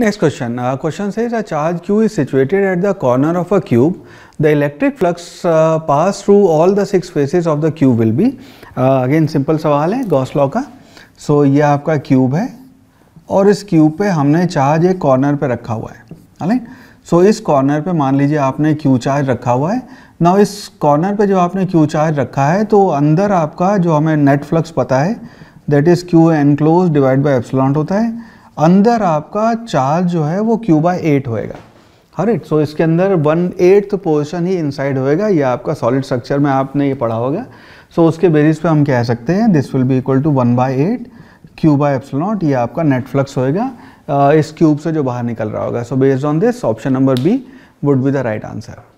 Next question question से charge Q is situated at the corner of a cube the electric flux pass through all the six faces of the cube will be again simple सवाल है Gauss law का. So ये आपका cube है और इस cube पे हमने चार्ज एक कॉर्नर पे रखा हुआ है राइट सो so, इस कॉर्नर पे मान लीजिए आपने क्यू चार्ज रखा हुआ है ना इस कॉर्नर पे जो आपने क्यू चार्ज रखा है तो अंदर आपका जो हमें नेट फ्लक्स पता है that is Q enclose divide by epsilon naught होता है अंदर आपका चार्ज जो है वो क्यू बाई एट होएगा हरेट सो इसके अंदर वन एट्थ पोर्शन ही इनसाइड होएगा ये आपका सॉलिड स्ट्रक्चर में आपने ये पढ़ा होगा सो so, उसके बेसिस पे हम कह सकते हैं this will be equal to one by eight Q by epsilon naught ये आपका नेट फ्लक्स होएगा इस क्यूब से जो बाहर निकल रहा होगा so based on this option number B would be the right answer